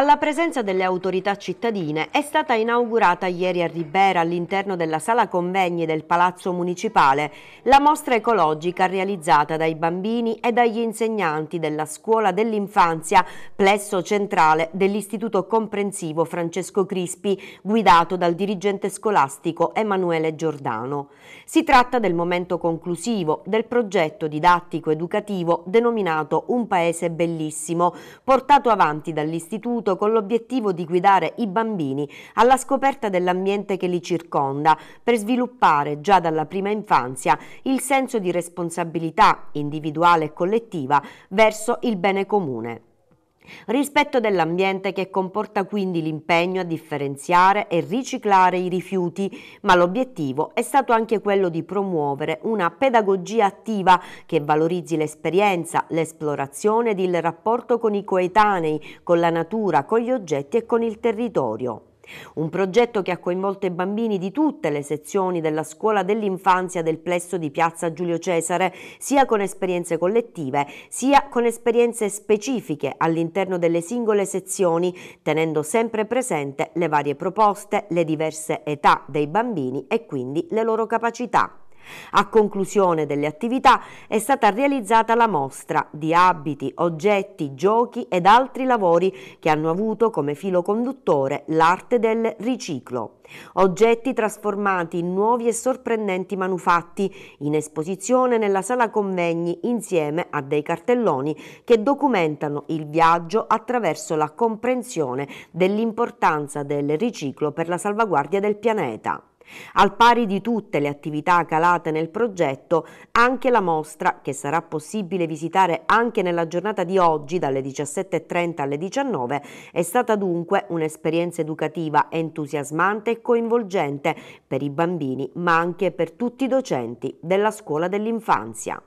Alla presenza delle autorità cittadine è stata inaugurata ieri a Ribera all'interno della sala convegni del Palazzo Municipale la mostra ecologica realizzata dai bambini e dagli insegnanti della Scuola dell'Infanzia Plesso Centrale dell'Istituto Comprensivo Francesco Crispi guidato dal dirigente scolastico Emanuele Giordano. Si tratta del momento conclusivo del progetto didattico educativo denominato Un Paese Bellissimo portato avanti dall'Istituto istituto con l'obiettivo di guidare i bambini alla scoperta dell'ambiente che li circonda per sviluppare già dalla prima infanzia il senso di responsabilità individuale e collettiva verso il bene comune. Rispetto dell'ambiente che comporta quindi l'impegno a differenziare e riciclare i rifiuti, ma l'obiettivo è stato anche quello di promuovere una pedagogia attiva che valorizzi l'esperienza, l'esplorazione ed il rapporto con i coetanei, con la natura, con gli oggetti e con il territorio un progetto che ha coinvolto i bambini di tutte le sezioni della scuola dell'infanzia del plesso di Piazza Giulio Cesare, sia con esperienze collettive, sia con esperienze specifiche all'interno delle singole sezioni, tenendo sempre presente le varie proposte, le diverse età dei bambini e quindi le loro capacità. A conclusione delle attività è stata realizzata la mostra di abiti, oggetti, giochi ed altri lavori che hanno avuto come filo conduttore l'arte del riciclo. Oggetti trasformati in nuovi e sorprendenti manufatti in esposizione nella sala convegni insieme a dei cartelloni che documentano il viaggio attraverso la comprensione dell'importanza del riciclo per la salvaguardia del pianeta. Al pari di tutte le attività calate nel progetto, anche la mostra, che sarà possibile visitare anche nella giornata di oggi dalle 17.30 alle 19, è stata dunque un'esperienza educativa entusiasmante e coinvolgente per i bambini, ma anche per tutti i docenti della scuola dell'infanzia.